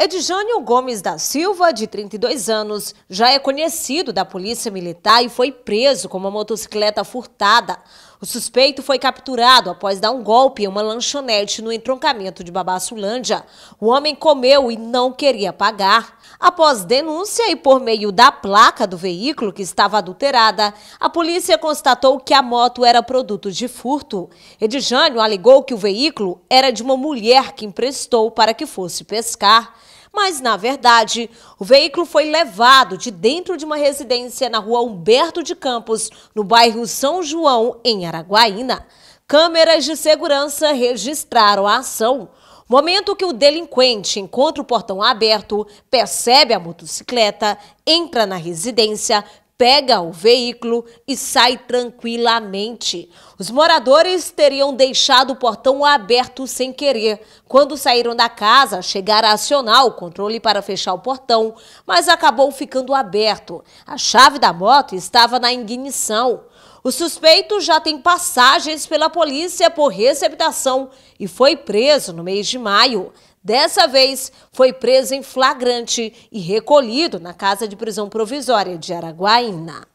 Edjânio Gomes da Silva, de 32 anos, já é conhecido da Polícia Militar e foi preso com uma motocicleta furtada. O suspeito foi capturado após dar um golpe em uma lanchonete no entroncamento de Babaçulândia. O homem comeu e não queria pagar. Após denúncia e por meio da placa do veículo que estava adulterada, a polícia constatou que a moto era produto de furto. Edjânio alegou que o veículo era de uma mulher que emprestou para que fosse pescar. Mas, na verdade, o veículo foi levado de dentro de uma residência na rua Humberto de Campos, no bairro São João, em Araguaína. Câmeras de segurança registraram a ação. Momento que o delinquente encontra o portão aberto, percebe a motocicleta, entra na residência, pega o veículo e sai tranquilamente. Os moradores teriam deixado o portão aberto sem querer. Quando saíram da casa, chegaram a acionar o controle para fechar o portão, mas acabou ficando aberto. A chave da moto estava na ignição. O suspeito já tem passagens pela polícia por receptação e foi preso no mês de maio. Dessa vez, foi preso em flagrante e recolhido na Casa de Prisão Provisória de Araguaína.